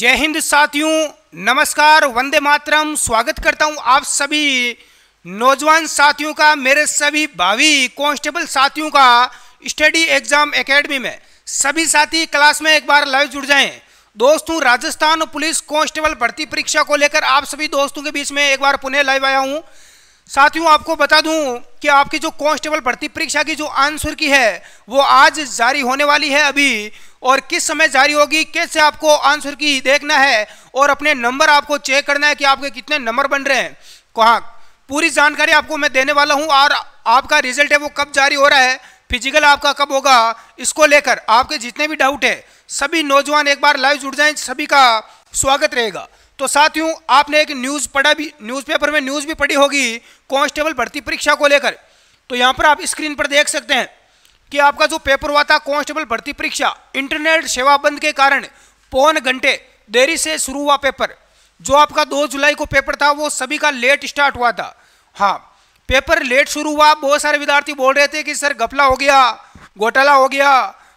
जय हिंद साथियों नमस्कार वंदे मातरम स्वागत करता हूं आप सभी नौजवान साथियों का मेरे सभी भावी कांस्टेबल साथियों का स्टडी एग्जाम एकेडमी में सभी साथी क्लास में एक बार लाइव जुड़ जाएं दोस्तों राजस्थान पुलिस कांस्टेबल भर्ती परीक्षा को लेकर आप सभी दोस्तों के बीच में एक बार पुनः लाइव आया हूं साथियों आपको बता दूं कि आपकी जो कांस्टेबल भर्ती परीक्षा की जो आंसर की है वो आज जारी होने वाली है अभी और किस समय जारी होगी कैसे आपको आंसर की देखना है और अपने नंबर आपको चेक करना है कि आपके कितने नंबर बन रहे हैं कहाँ पूरी जानकारी आपको मैं देने वाला हूँ और आपका रिजल्ट है वो कब जारी हो रहा है फिजिकल आपका कब होगा इसको लेकर आपके जितने भी डाउट है सभी नौजवान एक बार लाइव जुड़ जाए सभी का स्वागत रहेगा तो साथियों आपने एक न्यूज़ पढ़ा भी न्यूज़पेपर में न्यूज़ भी पढ़ी होगी कांस्टेबल भर्ती परीक्षा को लेकर तो यहाँ पर आप स्क्रीन पर देख सकते हैं कि आपका जो पेपर हुआ था कांस्टेबल भर्ती परीक्षा इंटरनेट सेवा बंद के कारण पौन घंटे देरी से शुरू हुआ पेपर जो आपका दो जुलाई को पेपर था वो सभी का लेट स्टार्ट हुआ था हाँ पेपर लेट शुरू हुआ बहुत सारे विद्यार्थी बोल रहे थे कि सर घपला हो गया घोटाला हो गया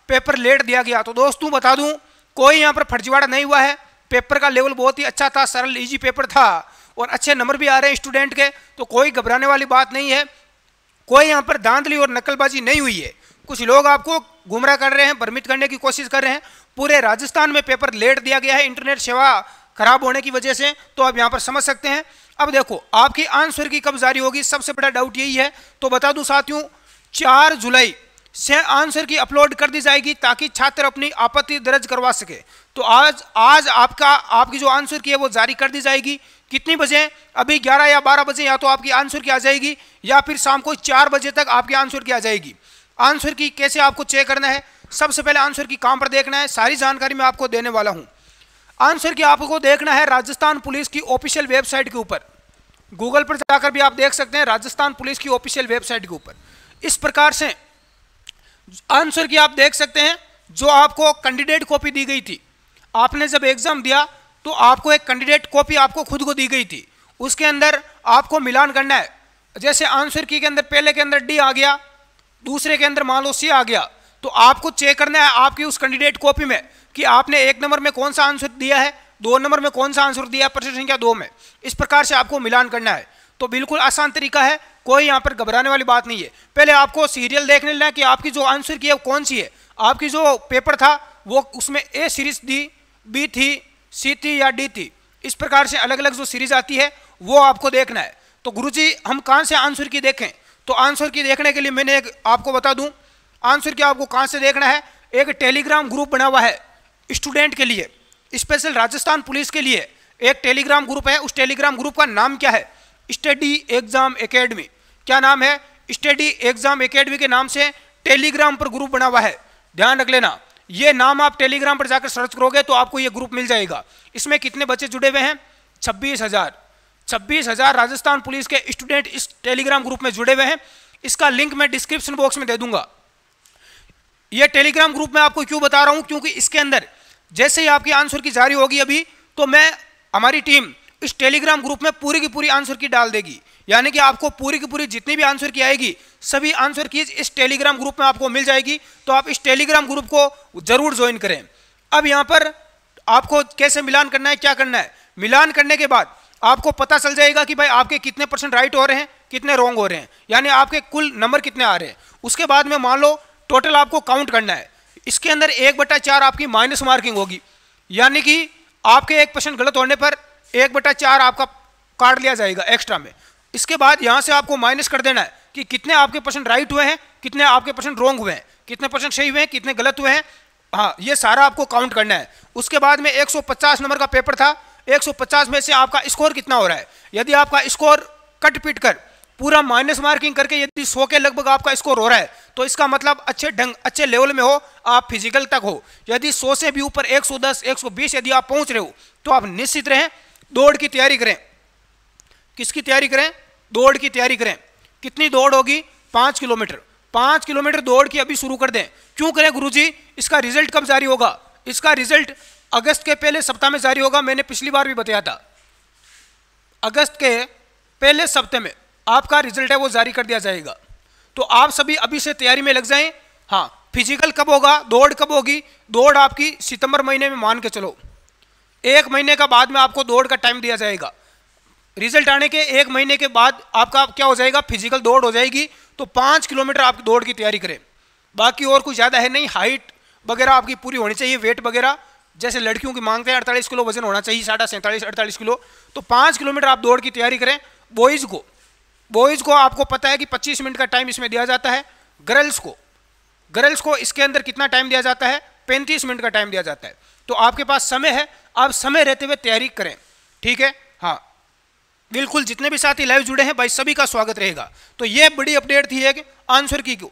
पेपर लेट दिया गया तो दोस्तों बता दूं कोई यहाँ पर फर्जीवाड़ा नहीं हुआ है पेपर का लेवल बहुत ही अच्छा था सरल ईजी पेपर था और अच्छे नंबर भी आ रहे हैं स्टूडेंट के तो कोई घबराने वाली बात नहीं है कोई यहाँ पर धांधली और नकलबाजी नहीं हुई है कुछ लोग आपको गुमराह कर रहे हैं भ्रमित करने की कोशिश कर रहे हैं पूरे राजस्थान में पेपर लेट दिया गया है इंटरनेट सेवा खराब होने की वजह से तो आप यहाँ पर समझ सकते हैं अब देखो आपकी आंसर की कब जारी होगी सबसे बड़ा डाउट यही है तो बता दूं साथियों चार जुलाई से आंसर की अपलोड कर दी जाएगी ताकि छात्र अपनी आपत्ति दर्ज करवा सके तो आज आज आपका आपकी जो आंसर की है वो जारी कर दी जाएगी कितनी बजे अभी 11 या 12 बजे या तो आपकी आंसर की आ जाएगी या फिर शाम को 4 बजे तक आपकी आंसर की आ जाएगी आंसर की कैसे आपको चेक करना है सबसे पहले आंसर की कहाँ पर देखना है सारी जानकारी मैं आपको देने वाला हूँ आंसर की आपको देखना है राजस्थान पुलिस की ऑफिशियल वेबसाइट के ऊपर गूगल पर जाकर भी आप देख सकते हैं राजस्थान पुलिस की ऑफिशियल वेबसाइट के ऊपर इस प्रकार से आंसर की आप देख सकते हैं जो आपको कैंडिडेट कॉपी दी गई थी आपने जब एग्ज़ाम दिया तो आपको एक कैंडिडेट कॉपी आपको खुद को दी गई थी उसके अंदर आपको मिलान करना है जैसे आंसर की के अंदर पहले के अंदर डी आ गया दूसरे के अंदर मान लो सी आ गया तो आपको चेक करना है आपकी उस कैंडिडेट कॉपी में कि आपने एक नंबर में कौन सा आंसर दिया है दो नंबर में कौन सा आंसर दिया है प्रश्न संख्या दो में इस प्रकार से आपको मिलान करना है तो बिल्कुल आसान तरीका है कोई यहाँ पर घबराने वाली बात नहीं है पहले आपको सीरियल देखने लेना है कि आपकी जो आंसर की है वो कौन सी है आपकी जो पेपर था वो उसमें ए सीरीज दी बी थी सी थी या डी थी इस प्रकार से अलग अलग जो सीरीज आती है वो आपको देखना है तो गुरुजी हम कहाँ से आंसर की देखें तो आंसर की देखने के लिए मैंने एक आपको बता दूं आंसर की आपको कहाँ से देखना है एक टेलीग्राम ग्रुप बना हुआ है स्टूडेंट के लिए स्पेशल राजस्थान पुलिस के लिए एक टेलीग्राम ग्रुप है उस टेलीग्राम ग्रुप का नाम क्या है स्टडी एग्जाम एकेडमी क्या नाम है स्टडी एग्जाम एकेडमी के नाम से टेलीग्राम पर ग्रुप बना हुआ है ध्यान रख लेना ये नाम आप टेलीग्राम पर जाकर सर्च करोगे तो आपको ये ग्रुप मिल जाएगा इसमें कितने बच्चे जुड़े हुए हैं छब्बीस हजार छब्बीस हजार राजस्थान पुलिस के स्टूडेंट इस टेलीग्राम ग्रुप में जुड़े हुए हैं इसका लिंक मैं डिस्क्रिप्शन बॉक्स में दे दूंगा ये टेलीग्राम ग्रुप में आपको क्यों बता रहा हूं क्योंकि इसके अंदर जैसे ही आपकी आंसर की जारी होगी अभी तो मैं हमारी टीम इस टेलीग्राम ग्रुप में पूरी की पूरी आंसर की डाल देगी यानी कि आपको पूरी की पूरी जितनी भी आंसर की आएगी सभी आंसर कीज इस टेलीग्राम ग्रुप में आपको मिल जाएगी तो आप इस टेलीग्राम ग्रुप को जरूर ज्वाइन करें अब यहाँ पर आपको कैसे मिलान करना है क्या करना है मिलान करने के बाद आपको पता चल जाएगा कि भाई आपके कितने परसेंट राइट हो रहे हैं कितने रॉन्ग हो रहे हैं यानी आपके कुल नंबर कितने आ रहे हैं उसके बाद में मान लो टोटल आपको काउंट करना है इसके अंदर एक बटा चार आपकी माइनस मार्किंग होगी यानी कि आपके एक परसेंट गलत होने पर एक बटा चार आपका काट लिया जाएगा एक्स्ट्रा में इसके बाद यहाँ से आपको माइनस कर देना है कि कितने आपके परसेंट राइट हुए हैं कितने आपके परसेंट रॉन्ग हुए हैं कितने परसेंट सही हुए हैं कितने गलत हुए हैं हाँ ये सारा आपको काउंट करना है उसके बाद में एक नंबर का पेपर था एक में से आपका स्कोर कितना हो रहा है यदि आपका स्कोर कट पिट कर पूरा माइनस मार्किंग करके यदि 100 के लगभग आपका स्कोर हो रहा है तो इसका मतलब अच्छे ढंग अच्छे लेवल में हो आप फिजिकल तक हो यदि 100 से भी ऊपर 110 120 यदि आप पहुंच रहे हो तो आप निश्चित रहें दौड़ की तैयारी करें किसकी तैयारी करें दौड़ की तैयारी करें कितनी दौड़ होगी पाँच किलोमीटर पाँच किलोमीटर दौड़ की अभी शुरू कर दें क्यों करें गुरुजी इसका रिजल्ट कब जारी होगा इसका रिजल्ट अगस्त के पहले सप्ताह में जारी होगा मैंने पिछली बार भी बताया था अगस्त के पहले सप्ताह में आपका रिजल्ट है वो जारी कर दिया जाएगा तो आप सभी अभी से तैयारी में लग जाएं हाँ फिजिकल कब होगा दौड़ कब होगी दौड़ आपकी सितंबर महीने में मान के चलो एक महीने का बाद में आपको दौड़ का टाइम दिया जाएगा रिजल्ट आने के एक महीने के बाद आपका क्या हो जाएगा फिजिकल दौड़ हो जाएगी तो पाँच किलोमीटर आप दौड़ की तैयारी करें बाकी और कुछ ज़्यादा है नहीं हाइट वगैरह आपकी पूरी होनी चाहिए वेट वगैरह जैसे लड़कियों की मांगते हैं अड़तालीस किलो वजन होना चाहिए साढ़ा सैंतालीस अड़तालीस किलो तो पाँच किलोमीटर आप दौड़ की तैयारी करें बॉयज़ को बॉयज़ को आपको पता है कि पच्चीस मिनट का टाइम इसमें दिया जाता है गर्ल्स को गर्ल्स को इसके अंदर कितना टाइम दिया जाता है पैंतीस मिनट का टाइम दिया जाता है तो आपके पास समय है आप समय रहते हुए तैयारी करें ठीक है हाँ बिल्कुल जितने भी साथी लाइव जुड़े हैं भाई सभी का स्वागत रहेगा तो ये बड़ी अपडेट थी एक आंसर की को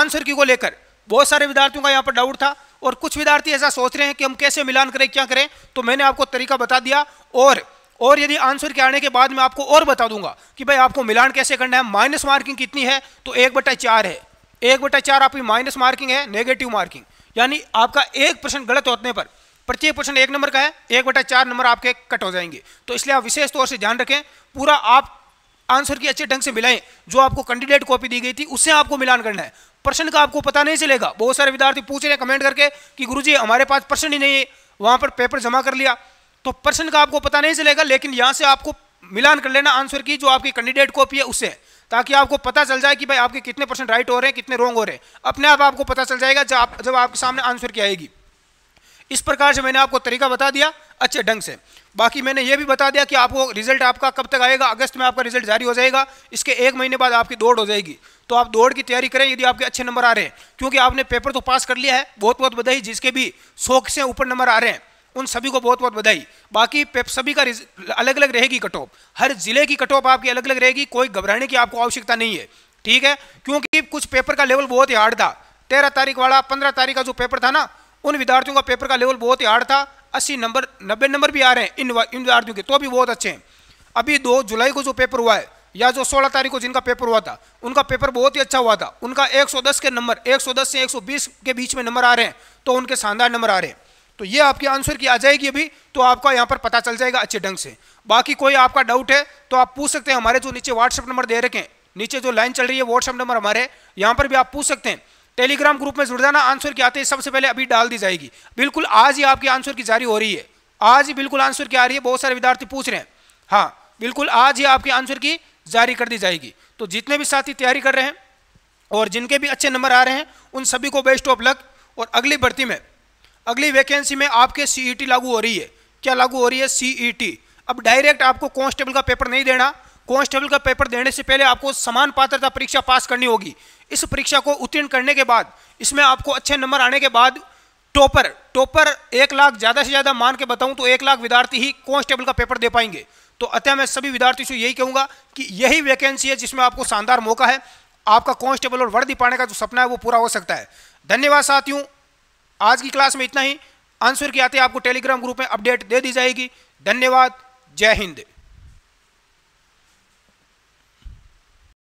आंसर की को लेकर बहुत सारे विद्यार्थियों का यहाँ पर डाउट था और कुछ विद्यार्थी ऐसा सोच रहे हैं कि हम कैसे मिलान करें क्या करें तो मैंने आपको तरीका बता दिया और और यदि आंसर के आने के बाद मैं आपको और बता दूंगा कि भाई आपको मिलान कैसे करना है माइनस मार्किंग कितनी है तो एक बटा चार है एक बटा चार आपकी माइनस मार्किंग है नेगेटिव मार्किंग यानी आपका एक प्रश्न गलत होने पर प्रत्येक प्रश्न एक नंबर का है एक बटा चार नंबर आपके कट हो जाएंगे तो इसलिए आप विशेष तौर से ध्यान रखें पूरा आप आंसर की अच्छे ढंग से मिलाएं जो आपको कैंडिडेट कॉपी दी गई थी उससे आपको मिलान करना है प्रश्न का आपको पता नहीं चलेगा बहुत सारे विद्यार्थी पूछ रहे हैं कमेंट करके कि जी हमारे पास प्रश्न ही नहीं है वहाँ पर पेपर जमा कर लिया तो प्रश्न का आपको पता नहीं चलेगा लेकिन यहाँ से आपको मिलान कर लेना आंसर की जो आपकी कैंडिडेट कॉपी है उससे है ताकि आपको पता चल जाए कि भाई आपके कितने परसेंट राइट हो रहे हैं कितने रॉन्ग हो रहे हैं अपने आप आपको पता चल जाएगा जब आप जब आपके सामने आंसर की आएगी इस प्रकार से मैंने आपको तरीका बता दिया अच्छे ढंग से बाकी मैंने ये भी बता दिया कि आपको रिजल्ट आपका कब तक आएगा अगस्त में आपका रिजल्ट जारी हो जाएगा इसके एक महीने बाद आपकी दौड़ हो जाएगी तो आप दौड़ की तैयारी करें यदि आपके अच्छे नंबर आ रहे हैं क्योंकि आपने पेपर तो पास कर लिया है बहुत बहुत बधाई जिसके भी शौक से ऊपर नंबर आ रहे हैं उन सभी को बहुत बहुत बधाई बाकी पेप सभी का अलग अलग रहेगी कट ऑफ हर जिले की कट ऑफ आपकी अलग अलग रहेगी कोई घबराने की आपको आवश्यकता नहीं है ठीक है क्योंकि कुछ पेपर का लेवल बहुत ही हार्ड था तेरह तारीख वाला पंद्रह तारीख का जो पेपर था ना उन विद्यार्थियों का पेपर का लेवल बहुत ही हार्ड था अस्सी नंबर नब्बे नंबर भी आ रहे हैं इन इन विद्यार्थियों के तो भी बहुत अच्छे हैं अभी दो जुलाई को जो पेपर हुआ है या जो 16 तारीख को जिनका पेपर हुआ था उनका पेपर बहुत ही अच्छा हुआ था उनका 110 के नंबर 110 से 120 के बीच में नंबर आ रहे हैं तो उनके शानदार नंबर आ रहे हैं तो ये आपके आंसर की आ जाएगी अभी तो आपका यहाँ पर पता चल जाएगा अच्छे ढंग से बाकी कोई आपका डाउट है तो आप पूछ सकते हैं हमारे जो नीचे व्हाट्सअप नंबर दे रखे नीचे जो लाइन चल रही है व्हाट्सअप नंबर हमारे यहाँ पर भी आप पूछ सकते हैं टेलीग्राम ग्रुप में जुड़ जाना आंसर की आते हैं सबसे पहले अभी डाल दी जाएगी बिल्कुल आज ही आपकी आंसर की जारी हो रही है आज ही बिल्कुल आंसर की आ रही है बहुत सारे विद्यार्थी पूछ रहे हैं हाँ बिल्कुल आज ही आपके आंसर की जारी कर दी जाएगी तो जितने भी साथी तैयारी कर रहे हैं और जिनके भी अच्छे नंबर आ रहे हैं उन सभी को बेस्ट ऑफ लक और अगली भर्ती में अगली वैकेंसी में आपके सीईटी e लागू हो रही है क्या लागू हो रही है सीईटी e अब डायरेक्ट आपको कांस्टेबल का पेपर नहीं देना कॉन्स्टेबल का पेपर देने से पहले आपको समान पात्रता परीक्षा पास करनी होगी इस परीक्षा को उत्तीर्ण करने के बाद इसमें आपको अच्छे नंबर आने के बाद टॉपर टॉपर एक लाख ज़्यादा से ज़्यादा मान के बताऊं तो एक लाख विद्यार्थी ही कॉन्स्टेबल का पेपर दे पाएंगे तो अतः मैं सभी विद्यार्थियों से यही कहूंगा कि यही वैकेंसी है जिसमें आपको शानदार मौका है आपका कॉन्स्टेबल और वर्दी पाने का जो सपना है वो पूरा हो सकता है धन्यवाद साथियों आज की क्लास में इतना ही आंसर की आते आपको टेलीग्राम ग्रुप में अपडेट दे दी जाएगी धन्यवाद जय हिंद